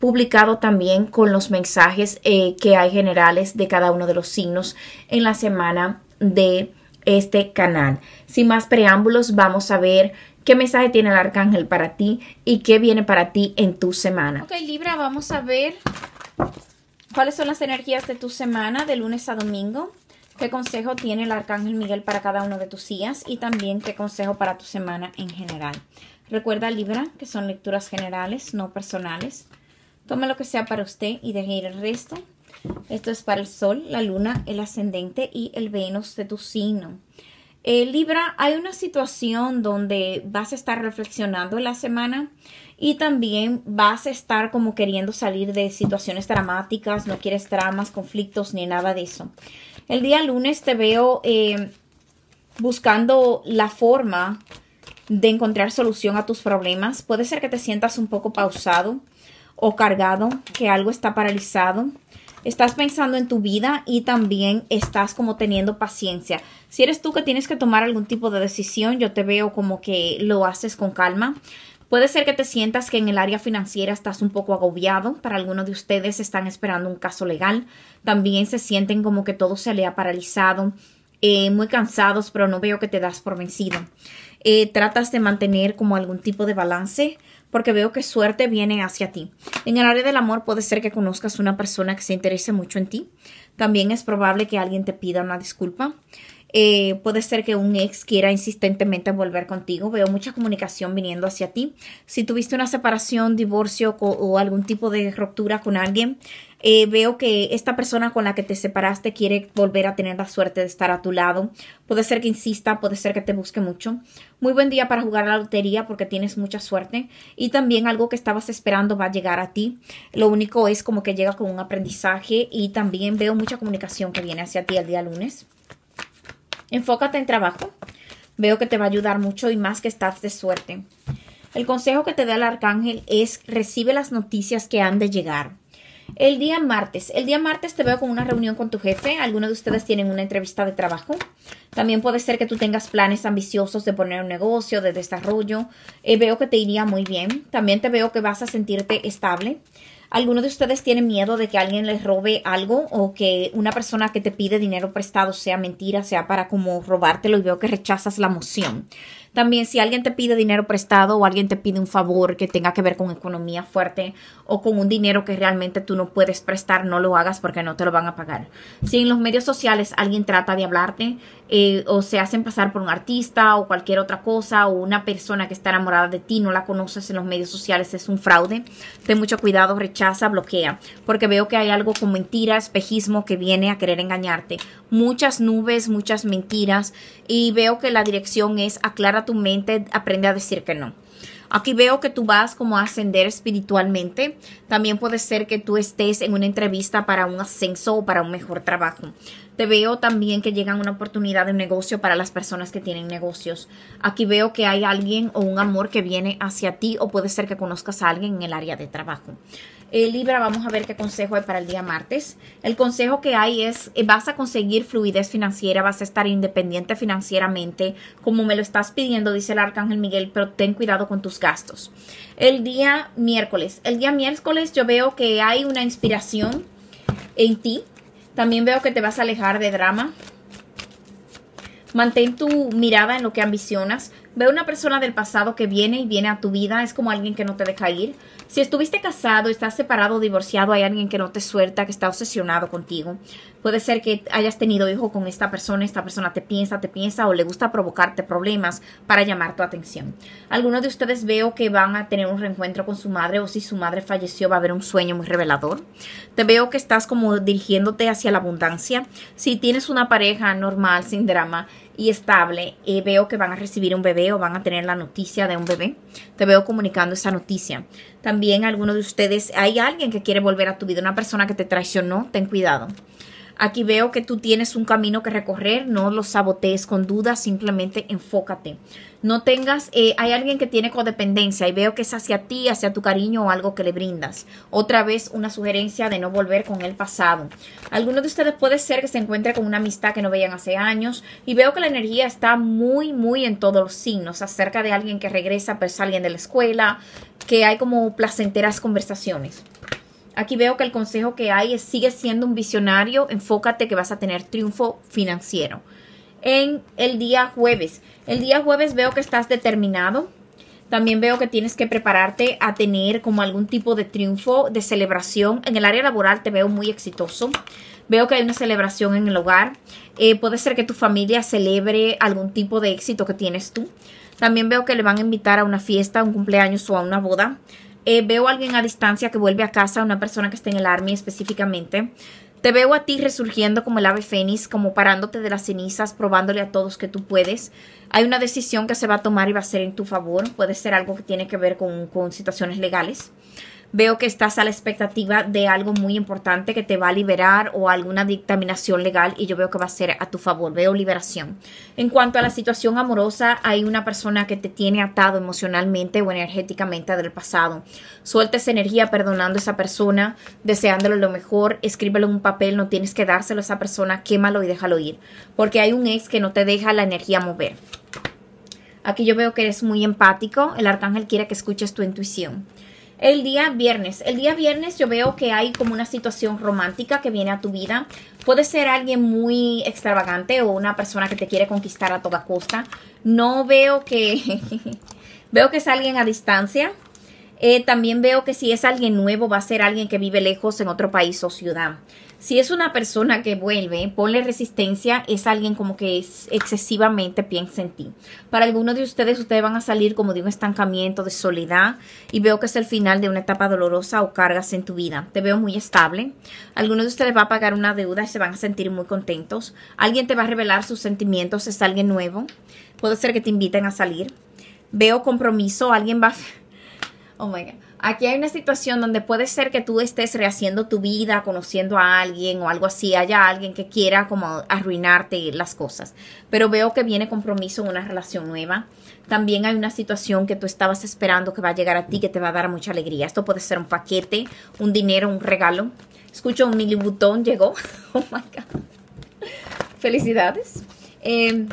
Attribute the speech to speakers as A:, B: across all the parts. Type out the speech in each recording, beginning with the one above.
A: publicado también con los mensajes eh, que hay generales de cada uno de los signos en la semana de este canal. Sin más preámbulos, vamos a ver qué mensaje tiene el arcángel para ti y qué viene para ti en tu semana. Ok, Libra, vamos a ver cuáles son las energías de tu semana de lunes a domingo. ¿Qué consejo tiene el arcángel Miguel para cada uno de tus días? Y también qué consejo para tu semana en general. Recuerda, Libra, que son lecturas generales, no personales. Toma lo que sea para usted y deje ir el resto. Esto es para el sol, la luna, el ascendente y el Venus de tu signo. Eh, Libra, hay una situación donde vas a estar reflexionando la semana y también vas a estar como queriendo salir de situaciones dramáticas, no quieres dramas, conflictos ni nada de eso. El día lunes te veo eh, buscando la forma de encontrar solución a tus problemas. Puede ser que te sientas un poco pausado o cargado, que algo está paralizado. Estás pensando en tu vida y también estás como teniendo paciencia. Si eres tú que tienes que tomar algún tipo de decisión, yo te veo como que lo haces con calma. Puede ser que te sientas que en el área financiera estás un poco agobiado. Para algunos de ustedes están esperando un caso legal. También se sienten como que todo se le ha paralizado. Eh, muy cansados, pero no veo que te das por vencido. Eh, tratas de mantener como algún tipo de balance porque veo que suerte viene hacia ti. En el área del amor puede ser que conozcas una persona que se interese mucho en ti. También es probable que alguien te pida una disculpa. Eh, puede ser que un ex quiera insistentemente volver contigo. Veo mucha comunicación viniendo hacia ti. Si tuviste una separación, divorcio o algún tipo de ruptura con alguien, eh, veo que esta persona con la que te separaste quiere volver a tener la suerte de estar a tu lado. Puede ser que insista, puede ser que te busque mucho. Muy buen día para jugar a la lotería porque tienes mucha suerte. Y también algo que estabas esperando va a llegar a ti. Lo único es como que llega con un aprendizaje y también veo mucha comunicación que viene hacia ti el día lunes. Enfócate en trabajo. Veo que te va a ayudar mucho y más que estás de suerte. El consejo que te da el arcángel es recibe las noticias que han de llegar. El día martes. El día martes te veo con una reunión con tu jefe. Algunos de ustedes tienen una entrevista de trabajo. También puede ser que tú tengas planes ambiciosos de poner un negocio, de desarrollo. y eh, veo que te iría muy bien. También te veo que vas a sentirte estable. ¿Alguno de ustedes tiene miedo de que alguien les robe algo o que una persona que te pide dinero prestado sea mentira, sea para como robártelo y veo que rechazas la moción? También si alguien te pide dinero prestado o alguien te pide un favor que tenga que ver con economía fuerte o con un dinero que realmente tú no puedes prestar, no lo hagas porque no te lo van a pagar. Si en los medios sociales alguien trata de hablarte, eh, o se hacen pasar por un artista o cualquier otra cosa o una persona que está enamorada de ti, no la conoces en los medios sociales, es un fraude. Ten mucho cuidado, rechaza, bloquea, porque veo que hay algo con mentiras, espejismo que viene a querer engañarte. Muchas nubes, muchas mentiras y veo que la dirección es aclara tu mente, aprende a decir que no. Aquí veo que tú vas como a ascender espiritualmente. También puede ser que tú estés en una entrevista para un ascenso o para un mejor trabajo. Te veo también que llega una oportunidad de negocio para las personas que tienen negocios. Aquí veo que hay alguien o un amor que viene hacia ti o puede ser que conozcas a alguien en el área de trabajo. Eh, Libra, vamos a ver qué consejo hay para el día martes. El consejo que hay es, eh, vas a conseguir fluidez financiera, vas a estar independiente financieramente, como me lo estás pidiendo, dice el Arcángel Miguel, pero ten cuidado con tus gastos. El día miércoles, el día miércoles yo veo que hay una inspiración en ti, también veo que te vas a alejar de drama. Mantén tu mirada en lo que ambicionas. Ve una persona del pasado que viene y viene a tu vida, es como alguien que no te deja ir. Si estuviste casado, estás separado divorciado, hay alguien que no te suelta, que está obsesionado contigo. Puede ser que hayas tenido hijo con esta persona, esta persona te piensa, te piensa o le gusta provocarte problemas para llamar tu atención. Algunos de ustedes veo que van a tener un reencuentro con su madre o si su madre falleció va a haber un sueño muy revelador. Te veo que estás como dirigiéndote hacia la abundancia. Si tienes una pareja normal, sin drama, y estable, eh, veo que van a recibir un bebé o van a tener la noticia de un bebé. Te veo comunicando esa noticia. También algunos de ustedes, hay alguien que quiere volver a tu vida, una persona que te traicionó, ten cuidado. Aquí veo que tú tienes un camino que recorrer, no lo sabotees con dudas, simplemente enfócate. No tengas, eh, hay alguien que tiene codependencia y veo que es hacia ti, hacia tu cariño o algo que le brindas. Otra vez una sugerencia de no volver con el pasado. Algunos de ustedes puede ser que se encuentre con una amistad que no veían hace años y veo que la energía está muy, muy en todos los signos, acerca de alguien que regresa, pues alguien de la escuela, que hay como placenteras conversaciones. Aquí veo que el consejo que hay es sigue siendo un visionario, enfócate que vas a tener triunfo financiero. En el día jueves, el día jueves veo que estás determinado. También veo que tienes que prepararte a tener como algún tipo de triunfo, de celebración. En el área laboral te veo muy exitoso. Veo que hay una celebración en el hogar. Eh, puede ser que tu familia celebre algún tipo de éxito que tienes tú. También veo que le van a invitar a una fiesta, a un cumpleaños o a una boda. Eh, veo a alguien a distancia que vuelve a casa, una persona que está en el Army específicamente. Te veo a ti resurgiendo como el ave fénix, como parándote de las cenizas, probándole a todos que tú puedes. Hay una decisión que se va a tomar y va a ser en tu favor. Puede ser algo que tiene que ver con, con situaciones legales veo que estás a la expectativa de algo muy importante que te va a liberar o alguna dictaminación legal y yo veo que va a ser a tu favor, veo liberación. En cuanto a la situación amorosa, hay una persona que te tiene atado emocionalmente o energéticamente del pasado. Suelta esa energía perdonando a esa persona, deseándole lo mejor, escríbelo en un papel, no tienes que dárselo a esa persona, quémalo y déjalo ir, porque hay un ex que no te deja la energía mover. Aquí yo veo que eres muy empático, el arcángel quiere que escuches tu intuición el día viernes. El día viernes yo veo que hay como una situación romántica que viene a tu vida. Puede ser alguien muy extravagante o una persona que te quiere conquistar a toda costa. No veo que... veo que es alguien a distancia. Eh, también veo que si es alguien nuevo va a ser alguien que vive lejos en otro país o ciudad si es una persona que vuelve, ponle resistencia, es alguien como que es excesivamente piensa en ti. Para algunos de ustedes, ustedes van a salir como de un estancamiento, de soledad, y veo que es el final de una etapa dolorosa o cargas en tu vida. Te veo muy estable. Algunos de ustedes va a pagar una deuda y se van a sentir muy contentos. Alguien te va a revelar sus sentimientos, es alguien nuevo. Puede ser que te inviten a salir. Veo compromiso, alguien va a Oh my God. Aquí hay una situación donde puede ser que tú estés rehaciendo tu vida, conociendo a alguien o algo así, haya alguien que quiera como arruinarte las cosas. Pero veo que viene compromiso en una relación nueva. También hay una situación que tú estabas esperando que va a llegar a ti, que te va a dar mucha alegría. Esto puede ser un paquete, un dinero, un regalo. Escucho un milibutón, llegó. Oh my God. Felicidades. Eh,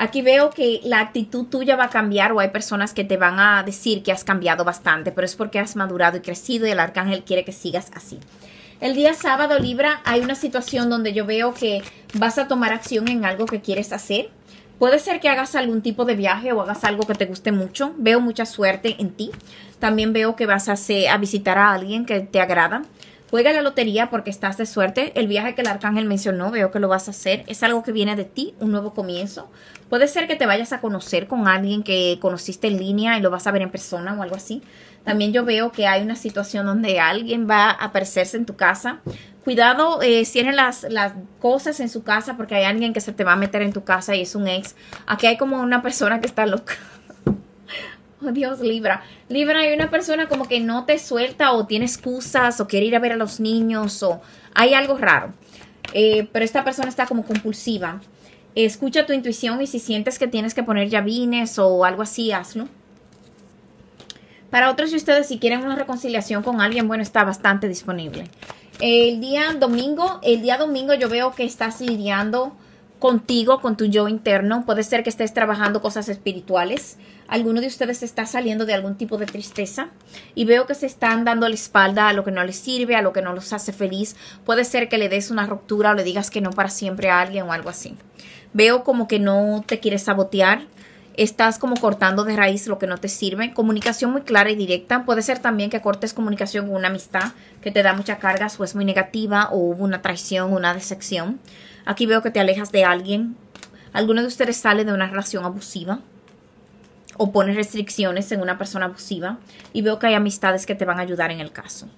A: Aquí veo que la actitud tuya va a cambiar o hay personas que te van a decir que has cambiado bastante, pero es porque has madurado y crecido y el arcángel quiere que sigas así. El día sábado, Libra, hay una situación donde yo veo que vas a tomar acción en algo que quieres hacer. Puede ser que hagas algún tipo de viaje o hagas algo que te guste mucho. Veo mucha suerte en ti. También veo que vas a, hacer, a visitar a alguien que te agrada. Juega la lotería porque estás de suerte. El viaje que el arcángel mencionó, veo que lo vas a hacer. Es algo que viene de ti, un nuevo comienzo. Puede ser que te vayas a conocer con alguien que conociste en línea y lo vas a ver en persona o algo así. También yo veo que hay una situación donde alguien va a aparecerse en tu casa. Cuidado, eh, las, las cosas en su casa porque hay alguien que se te va a meter en tu casa y es un ex. Aquí hay como una persona que está loca. Oh, Dios, Libra. Libra, hay una persona como que no te suelta o tiene excusas o quiere ir a ver a los niños o hay algo raro. Eh, pero esta persona está como compulsiva. Escucha tu intuición y si sientes que tienes que poner llavines o algo así, hazlo. Para otros de ustedes, si quieren una reconciliación con alguien, bueno, está bastante disponible. El día domingo, el día domingo yo veo que estás lidiando contigo, con tu yo interno. Puede ser que estés trabajando cosas espirituales. Alguno de ustedes está saliendo de algún tipo de tristeza y veo que se están dando la espalda a lo que no les sirve, a lo que no los hace feliz. Puede ser que le des una ruptura o le digas que no para siempre a alguien o algo así. Veo como que no te quieres sabotear. Estás como cortando de raíz lo que no te sirve. Comunicación muy clara y directa. Puede ser también que cortes comunicación con una amistad que te da mucha carga o es muy negativa o hubo una traición, una decepción Aquí veo que te alejas de alguien. Alguno de ustedes sale de una relación abusiva o pone restricciones en una persona abusiva y veo que hay amistades que te van a ayudar en el caso.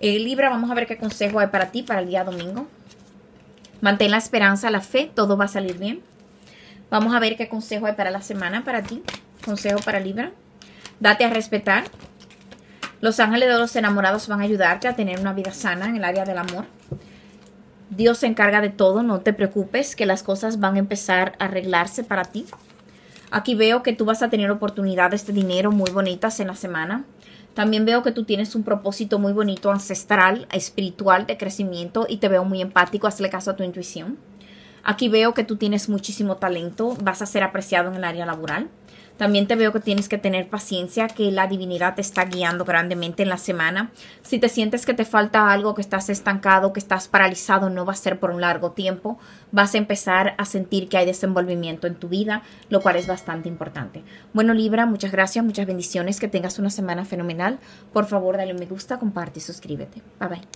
A: Eh, Libra, vamos a ver qué consejo hay para ti para el día domingo. Mantén la esperanza, la fe, todo va a salir bien. Vamos a ver qué consejo hay para la semana para ti. Consejo para Libra. Date a respetar. Los ángeles de los enamorados van a ayudarte a tener una vida sana en el área del amor. Dios se encarga de todo, no te preocupes que las cosas van a empezar a arreglarse para ti. Aquí veo que tú vas a tener oportunidades de dinero muy bonitas en la semana. También veo que tú tienes un propósito muy bonito, ancestral, espiritual, de crecimiento y te veo muy empático. Hazle caso a tu intuición. Aquí veo que tú tienes muchísimo talento, vas a ser apreciado en el área laboral. También te veo que tienes que tener paciencia, que la divinidad te está guiando grandemente en la semana. Si te sientes que te falta algo, que estás estancado, que estás paralizado, no va a ser por un largo tiempo. Vas a empezar a sentir que hay desenvolvimiento en tu vida, lo cual es bastante importante. Bueno, Libra, muchas gracias, muchas bendiciones, que tengas una semana fenomenal. Por favor, dale un me gusta, comparte y suscríbete. Bye bye.